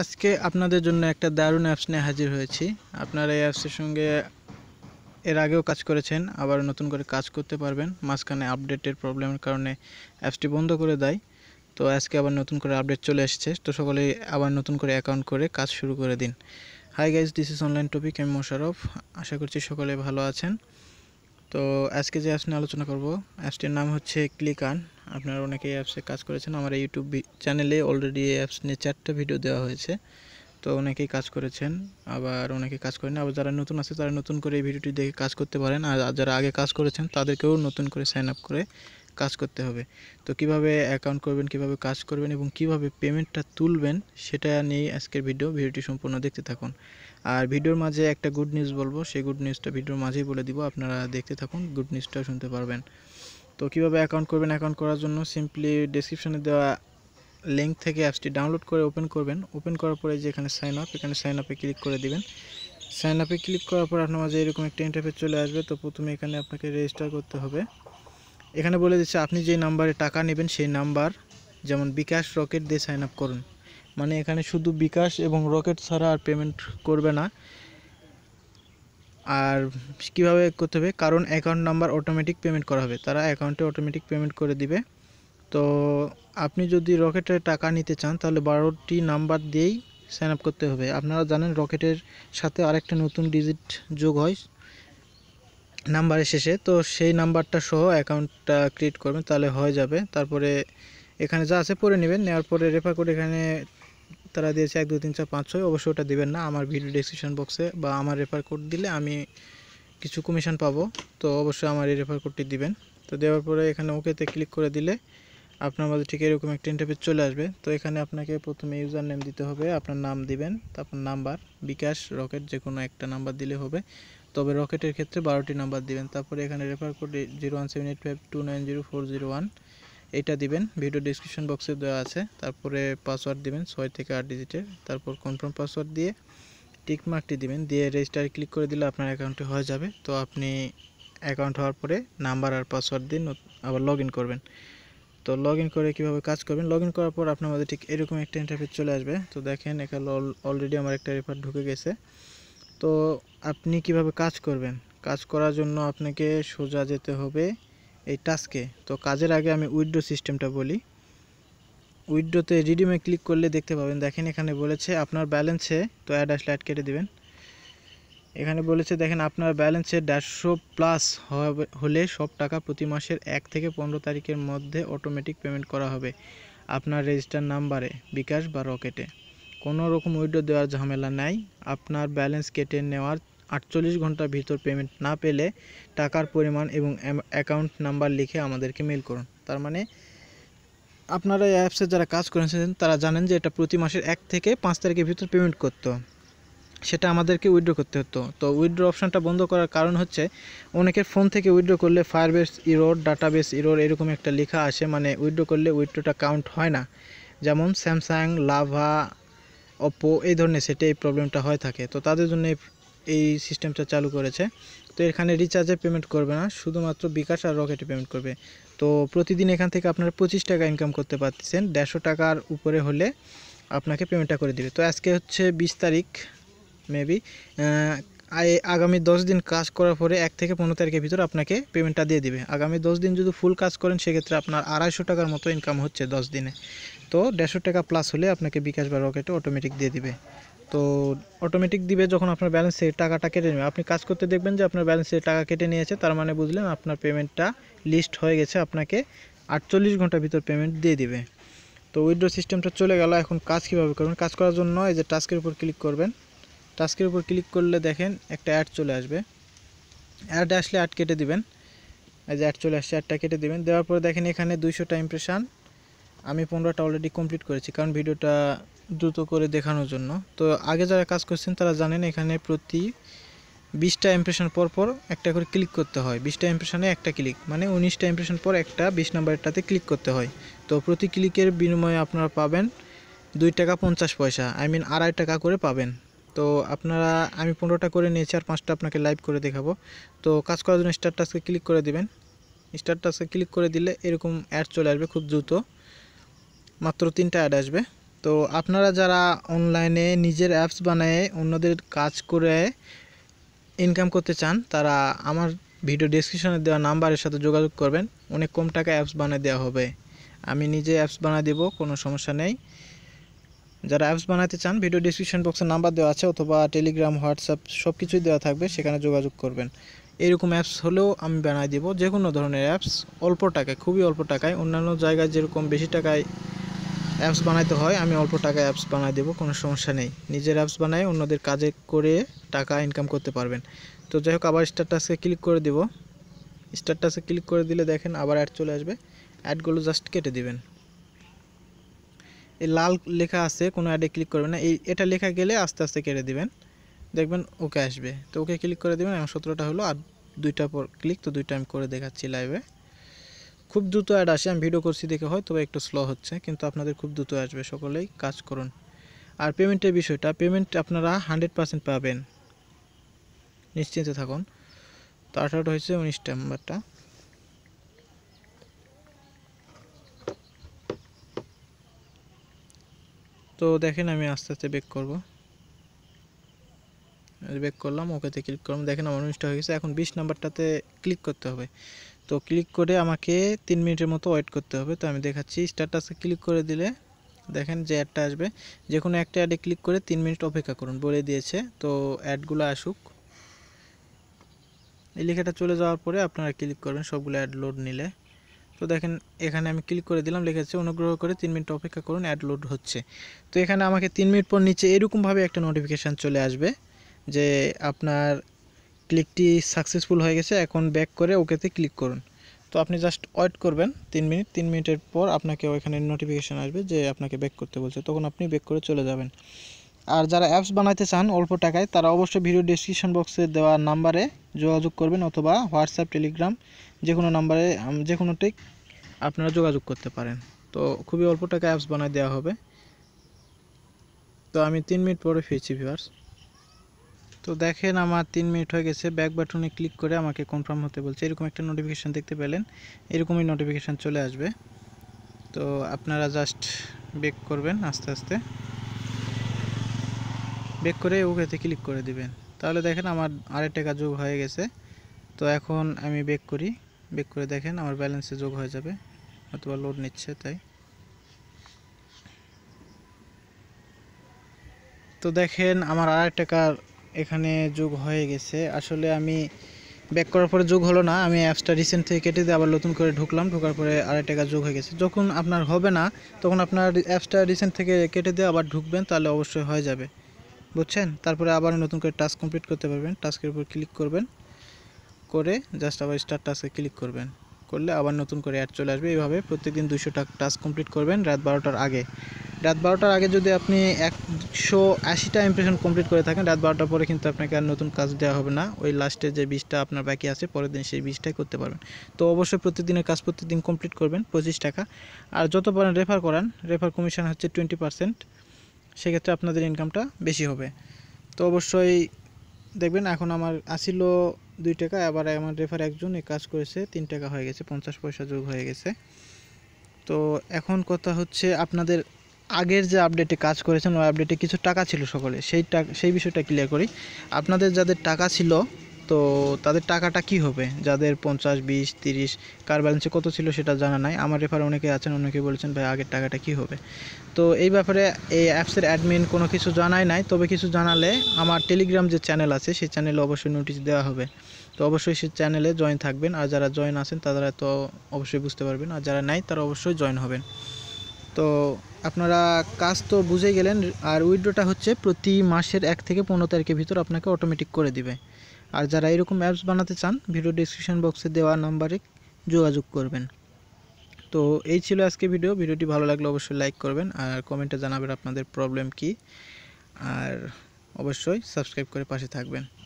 আজকে আপনাদের জন্য একটা দারুণ অ্যাপস নিয়ে হাজির হয়েছি আপনারা এই অ্যাপসের সঙ্গে এর আগেও কাজ করেছেন আবার নতুন করে কাজ করতে পারবেন মাঝখানে আপডেটের প্রবলেমের কারণে অ্যাপসটি বন্ধ করে দেয় তো আজকে আবার নতুন করে আপডেট চলে এসেছে তো সকলেই আবার নতুন করে অ্যাকাউন্ট করে কাজ শুরু করে দিন hi guys this is online topic আমি মোশারফ আশা করছি সকলে ভালো আছেন তো আজকে যে অ্যাপস নিয়ে আলোচনা করব অ্যাপসটির নাম হচ্ছে ক্লিকান আপনারা অনেকেই অ্যাপসে কাজ করেছেন আমার ইউটিউব চ্যানেলে অলরেডি এই অ্যাপস নিয়ে চারটা ভিডিও দেওয়া হয়েছে তো অনেকেই কাজ করেছেন আবার অনেকে কাজ করেন আবার যারা নতুন আছে তারা নতুন করে এই ভিডিওটি দেখে কাজ করতে পারেন আর যারা আগে কাজ করেছেন তাদেরকেও নতুন করে সাইন আপ করে কাজ করতে হবে তো কিভাবে অ্যাকাউন্ট করবেন কিভাবে কাজ করবেন এবং কিভাবে পেমেন্টটা তুলবেন সেটা নিয়ে আজকের ভিডিও ভিডিওটি সম্পূর্ণ দেখতে থাকুন আর ভিডিওর মাঝে একটা গুড নিউজ বলবো সেই গুড নিউজটা ভিডিওর মাঝেই বলে দিব আপনারা দেখতে থাকুন গুড নিউজটা শুনতে পারবেন তো কিভাবে অ্যাকাউন্ট করবেন অ্যাকাউন্ট করার জন্য সিম্পলি ডেসক্রিপশানে দেওয়া লিঙ্ক থেকে অ্যাপসটি ডাউনলোড করে ওপেন করবেন ওপেন করার পরে যে এখানে সাইন আপ এখানে সাইন আপে ক্লিক করে দিবেন সাইন আপে ক্লিক করার পর আপনার মাঝে এরকম একটা ইন্টারফেস চলে আসবে তো প্রথমে এখানে আপনাকে রেজিস্টার করতে হবে এখানে বলে দিচ্ছে আপনি যে নাম্বারে টাকা নেবেন সেই নাম্বার যেমন বিকাশ রকেট দিয়ে সাইন আপ করুন মানে এখানে শুধু বিকাশ এবং রকেট ছাড়া আর পেমেন্ট করবে না আর কিভাবে করতে হবে কারণ অ্যাকাউন্ট নাম্বার অটোমেটিক পেমেন্ট করা হবে তারা অ্যাকাউন্টে অটোমেটিক পেমেন্ট করে দিবে তো আপনি যদি রকেটে টাকা নিতে চান তাহলে বারোটি নাম্বার দিয়েই সাইন আপ করতে হবে আপনারা জানেন রকেটের সাথে আরেকটা নতুন ডিজিট যোগ হয় নাম্বারের শেষে তো সেই নাম্বারটা সহ অ্যাকাউন্টটা ক্রিয়েট করবেন তাহলে হয়ে যাবে তারপরে এখানে যা আছে পরে নেবেন নেওয়ার পরে রেফার করে এখানে তারা দিয়েছে এক দু তিন চার পাঁচ ছয় অবশ্যই ওটা দেবেন না আমার ভিডিও ডিসক্রিপশন বক্সে বা আমার রেফার কোড দিলে আমি কিছু কমিশন পাবো তো অবশ্যই আমার এই রেফার কোডটি দিবেন তো দেওয়ার পরে এখানে ওকেতে ক্লিক করে দিলে আপনার মধ্যে ঠিক এরকম একটা ইন্টারভিউ চলে আসবে তো এখানে আপনাকে প্রথমে ইউজার নেম দিতে হবে আপনার নাম দিবেন তারপর নাম্বার বিকাশ রকেট যে কোনো একটা নাম্বার দিলে হবে তবে রকেটের ক্ষেত্রে বারোটি নাম্বার দিবেন তারপরে এখানে refer code zero one seven eight five two nine zero four zero one এটা দিবেন ভিডিও ডিসক্রিপশন বক্সে দেওয়া আছে তারপরে পাসওয়ার্ড দিবেন ছয় থেকে আট ডিজিটের তারপর কনফার্ম পাসওয়ার্ড দিয়ে টিকমার্কটি দিবেন দিয়ে রেজিস্টার ক্লিক করে দিলে আপনার অ্যাকাউন্টে হয়ে যাবে তো আপনি অ্যাকাউন্ট হওয়ার পরে নাম্বার আর পাসওয়ার্ড দিন আবার লগ করবেন তো লগ করে কিভাবে কাজ করবেন লগ করার পর আপনার মধ্যে ঠিক এরকম একটা ইন্টারফেস চলে আসবে তো দেখেন এখানে অলরেডি আমার একটা রেফার ঢুকে গেছে তো আপনি কিভাবে কাজ করবেন কাজ করার জন্য আপনাকে সোজা যেতে হবে এই টাস্কে তো কাজের আগে আমি উইড্রো সিস্টেমটা বলি উইড্রোতে রিডিমে ক্লিক করলে দেখতে পাবেন দেখেন এখানে বলেছে আপনার ব্যালেন্সে তো অ্যাড আসলে অ্যাড কেটে দেবেন এখানে বলেছে দেখেন আপনার ব্যালেন্সে দেড়শো প্লাস হবে হলে সব টাকা প্রতি মাসের এক থেকে পনেরো তারিখের মধ্যে অটোমেটিক পেমেন্ট করা হবে আপনার রেজিস্টার নাম্বারে বিকাশ বা রকেটে কোনো রকম উইড্রো দেওয়ার ঝামেলা নাই আপনার ব্যালেন্স কেটে নেওয়ার আটচল্লিশ ঘন্টার ভিতর পেমেন্ট না পেলে টাকার পরিমাণ এবং অ্যাকাউন্ট নাম্বার লিখে আমাদেরকে মেল করুন তার মানে আপনারা এই অ্যাপসে যারা কাজ করেছেন তারা জানেন যে এটা প্রতি মাসের এক থেকে পাঁচ তারিখের ভিতর পেমেন্ট করতো সেটা আমাদেরকে উইড্রো করতে হতো তো উইড্রো অপশানটা বন্ধ করার কারণ হচ্ছে অনেকের ফোন থেকে উইড্রো করলে ফায়ারবেস ইরোর ডাটাবেস ইরোর এরকম একটা লেখা আসে মানে উইড্রো করলে উইড্রোটা কাউন্ট হয় না যেমন স্যামসাং লাভা অপো এই ধরনের সেটে এই প্রবলেমটা হয়ে থাকে তো তাদের জন্য এই সিস্টেমটা চালু করেছে তো এখানে রিচার্জে পেমেন্ট করবে না শুধুমাত্র বিকাশ আর রকেটে পেমেন্ট করবে তো প্রতিদিন এখান থেকে আপনারা পঁচিশ টাকা ইনকাম করতে পারতেছেন দেড়শো টাকার উপরে হলে আপনাকে পেমেন্টটা করে দিবে তো আজকে হচ্ছে বিশ তারিখ মেবি আগামী দশ দিন কাজ করার পরে এক থেকে পনেরো তারিখের ভিতর আপনাকে পেমেন্টটা দিয়ে দিবে আগামী দশ দিন যদি ফুল কাজ করেন সেক্ষেত্রে আপনার আড়াইশো টাকার মতো ইনকাম হচ্ছে দশ দিনে তো দেড়শো টাকা প্লাস হলে আপনাকে বিকাশ বা রকেটে অটোমেটিক দিয়ে দিবে তো অটোমেটিক দিবে যখন আপনার ব্যালেন্সে টাকাটা কেটে নেবে আপনি কাজ করতে দেখবেন যে আপনার ব্যালেন্সে টাকা কেটে নিয়েছে তার মানে বুঝলেন আপনার পেমেন্টটা লিস্ট হয়ে গেছে আপনাকে আটচল্লিশ ঘন্টার ভিতর পেমেন্ট দিয়ে দিবে তো উইড্রো সিস্টেমটা চলে গেল এখন কাজ কীভাবে করবেন কাজ করার জন্য এই যে টাস্কের উপর ক্লিক করবেন টাস্কের উপর ক্লিক করলে দেখেন একটা অ্যাড চলে আসবে অ্যাড আসলে অ্যাড কেটে দিবেন এই যে অ্যাড চলে আসছে অ্যাডটা কেটে দিবেন দেওয়ার পরে দেখেন এখানে দুইশোটা ইমপ্রেশান আমি পনেরোটা অলরেডি কমপ্লিট করেছি কারণ ভিডিওটা দ্রুত করে দেখানোর জন্য তো আগে যারা কাজ করছেন তারা জানেন এখানে প্রতি বিশটা ইমপ্রেশন পর পর একটা করে ক্লিক করতে হয় বিশটা ইমপ্রেশনে একটা ক্লিক মানে উনিশটা ইমপ্রেশন পর একটা বিশ নাম্বারটাতে ক্লিক করতে হয় তো প্রতি ক্লিকের বিনিময়ে আপনারা পাবেন দুই টাকা পঞ্চাশ পয়সা আই মিন আড়াই টাকা করে পাবেন তো আপনারা আমি পনেরোটা করে নিয়েছি আর পাঁচটা আপনাকে লাইভ করে দেখাবো তো কাজ করার জন্য স্টার টাস্কে ক্লিক করে দিবেন স্টার টাস্কে ক্লিক করে দিলে এরকম অ্যাড চলে আসবে খুব দ্রুত মাত্র তিনটা অ্যাড আসবে তো আপনারা যারা অনলাইনে নিজের অ্যাপস বানায় অন্যদের কাজ করে ইনকাম করতে চান তারা আমার ভিডিও ডিসক্রিপশনে দেওয়া নাম্বারের সাথে যোগাযোগ করবেন অনেক কম টাকা অ্যাপস বানিয়ে দেওয়া হবে আমি নিজে অ্যাপস বানিয়ে দেব কোনো সমস্যা নেই যারা অ্যাপস বানাতে চান ভিডিও ডিসক্রিপশন বক্সে নাম্বার দেওয়া আছে অথবা টেলিগ্রাম হোয়াটসঅ্যাপ সব কিছুই দেওয়া থাকবে সেখানে যোগাযোগ করবেন এরকম অ্যাপস হলেও আমি বানিয়ে দেব যে কোনো ধরনের অ্যাপস অল্প টাকায় খুবই অল্প টাকায় অন্যান্য জায়গায় যেরকম বেশি টাকায় অ্যাপস বানাইতে হয় আমি অল্প টাকায় অ্যাপস বানাই দেবো কোনো সমস্যা নেই নিজের অ্যাপস বানায় অন্যদের কাজে করে টাকা ইনকাম করতে পারবেন তো যাই হোক আবার স্ট্যাটাসে ক্লিক করে দেব স্ট্যাটাসে ক্লিক করে দিলে দেখেন আবার অ্যাড চলে আসবে অ্যাডগুলো জাস্ট কেটে দিবেন এই লাল লেখা আছে কোনো অ্যাডে ক্লিক করবেন না এই এটা লেখা গেলে আস্তে আস্তে কেটে দিবেন দেখবেন ওকে আসবে তো ওকে ক্লিক করে দেবেন এবং সতেরোটা হলো আর দুইটা পর ক্লিক তো দুইটা আমি করে দেখাচ্ছি লাইভে খুব দ্রুত অ্যাড আসে আমি ভিডিও করছি দেখে হয়তো একটু স্লো হচ্ছে কিন্তু আপনাদের খুব দ্রুত আসবে সকলেই কাজ করুন আর পেমেন্টের বিষয়টা পেমেন্ট আপনারা হান্ড্রেড পারসেন্ট পাবেন নিশ্চিন্তে থাকুন তো আঠারোটা হয়েছে উনিশ নাম্বারটা তো দেখেন আমি আস্তে আস্তে বেক করবো ব্যাক করলাম ওকেতে ক্লিক করলাম দেখেন আমার অনুষ্ঠান হয়ে গেছে এখন বিশ নাম্বারটাতে ক্লিক করতে হবে তো ক্লিক করে আমাকে তিন মিনিটের মতো ওয়েট করতে হবে তো আমি দেখাচ্ছি স্টারটাসে ক্লিক করে দিলে দেখেন যে অ্যাডটা আসবে যে কোনো একটা অ্যাডে ক্লিক করে তিন মিনিট অপেক্ষা করুন বলে দিয়েছে তো অ্যাডগুলো আসুক এই লেখাটা চলে যাওয়ার পরে আপনারা ক্লিক করবেন সবগুলো অ্যাড লোড নিলে তো দেখেন এখানে আমি ক্লিক করে দিলাম লেখাচ্ছে অনুগ্রহ করে তিন মিনিট অপেক্ষা করুন অ্যাড লোড হচ্ছে তো এখানে আমাকে তিন মিনিট পর নিচে এরকমভাবে একটা নোটিফিকেশান চলে আসবে যে আপনার ক্লিকটি সাকসেসফুল হয়ে গেছে এখন ব্যাক করে ওকেতে ক্লিক করুন তো আপনি জাস্ট ওয়েট করবেন তিন মিনিট তিন মিনিটের পর আপনাকে ওইখানে নোটিফিকেশান আসবে যে আপনাকে ব্যাক করতে বলছে তখন আপনি ব্যাক করে চলে যাবেন আর যারা অ্যাপস বানাইতে চান অল্প টাকায় তারা অবশ্যই ভিডিও ডিসক্রিপশন বক্সে দেওয়া নাম্বারে যোগাযোগ করবেন অথবা হোয়াটসঅ্যাপ টেলিগ্রাম যে কোনো নাম্বারে যে কোনোটি আপনারা যোগাযোগ করতে পারেন তো খুবই অল্প টাকায় অ্যাপস বানায় দেওয়া হবে তো আমি তিন মিনিট পরে ফিরছি ভিউয়ার্স তো দেখেন আমার তিন মিনিট হয়ে গেছে ব্যাক বাটনে ক্লিক করে আমাকে কনফার্ম হতে বলছে এরকম একটা নোটিফিকেশান দেখতে পেলেন এরকমই নোটিফিকেশান চলে আসবে তো আপনারা জাস্ট বেক করবেন আস্তে আস্তে বেক করে ওকেতে ক্লিক করে দিবেন তাহলে দেখেন আমার আড়াই টাকা যোগ হয়ে গেছে তো এখন আমি বেক করি বেক করে দেখেন আমার ব্যালেন্সে যোগ হয়ে যাবে অথবা লোড নিচ্ছে তাই তো দেখেন আমার আড়াই টাকার এখানে যোগ হয়ে গেছে আসলে আমি ব্যাক করার পরে যোগ হলো না আমি অ্যাপসটা রিসেন্ট থেকে কেটে দিয়ে আবার নতুন করে ঢুকলাম ঢোকার পরে আড়াই টাকা যোগ হয়ে গেছে যখন আপনার হবে না তখন আপনার অ্যাপসটা রিসেন্ট থেকে কেটে দিয়ে আবার ঢুকবেন তাহলে অবশ্যই হয়ে যাবে বুঝছেন তারপরে আবার নতুন করে টাস্ক কমপ্লিট করতে পারবেন টাস্কের উপর ক্লিক করবেন করে জাস্ট আবার স্টার টাস্কে ক্লিক করবেন করলে আবার নতুন করে অ্যাড চলে আসবে এইভাবে প্রত্যেকদিন দুশো টাকা টাস্ক কমপ্লিট করবেন রাত বারোটার আগে রাত বারোটার আগে যদি আপনি একশো আশিটা ইমপ্রেশন কমপ্লিট করে থাকেন রাত বারোটার পরে কিন্তু আপনাকে আর নতুন কাজ দেওয়া হবে না ওই লাস্টে যে বিশটা আপনার বাকি আছে পরের দিন সেই বিশটাই করতে পারবেন তো অবশ্যই প্রতিদিনের কাজ প্রতিদিন কমপ্লিট করবেন পঁচিশ টাকা আর যত পারেন রেফার করান রেফার কমিশন হচ্ছে টোয়েন্টি পারসেন্ট সেক্ষেত্রে আপনাদের ইনকামটা বেশি হবে তো অবশ্যই দেখবেন এখন আমার আসিল দুই টাকা আবার আমার রেফার একজন এই কাজ করেছে তিন টাকা হয়ে গেছে পঞ্চাশ পয়সা যোগ হয়ে গেছে তো এখন কথা হচ্ছে আপনাদের আগের যে আপডেটে কাজ করেছেন ওই আপডেটে কিছু টাকা ছিল সকলে সেই সেই বিষয়টা ক্লিয়ার করি আপনাদের যাদের টাকা ছিল তো তাদের টাকাটা কি হবে যাদের পঞ্চাশ বিশ তিরিশ কার ব্যালেন্সে কত ছিল সেটা জানা নাই আমার রেফার অনেকে আছেন অনেকে বলেছেন ভাই আগের টাকাটা কি হবে তো এই ব্যাপারে এই অ্যাপসের অ্যাডমিন কোনো কিছু জানায় নাই তবে কিছু জানালে আমার টেলিগ্রাম যে চ্যানেল আছে সেই চ্যানেলে অবশ্যই নোটিশ দেওয়া হবে তো অবশ্যই সেই চ্যানেলে জয়েন থাকবেন আর যারা জয়েন আছেন তারা তো অবশ্যই বুঝতে পারবেন আর যারা নাই তারা অবশ্যই জয়েন হবেন তো আপনারা কাজ তো বুঝে গেলেন আর উইড্রোটা হচ্ছে প্রতি মাসের এক থেকে পনেরো তারিখের ভিতর আপনাকে অটোমেটিক করে দিবে আর যারা এরকম অ্যাপস বানাতে চান ভিডিও ডিসক্রিপশান বক্সে দেওয়া নাম্বারে যোগাযোগ করবেন তো এই ছিল আজকে ভিডিও ভিডিওটি ভালো লাগলে অবশ্যই লাইক করবেন আর কমেন্টে জানাবেন আপনাদের প্রবলেম কি আর অবশ্যই সাবস্ক্রাইব করে পাশে থাকবেন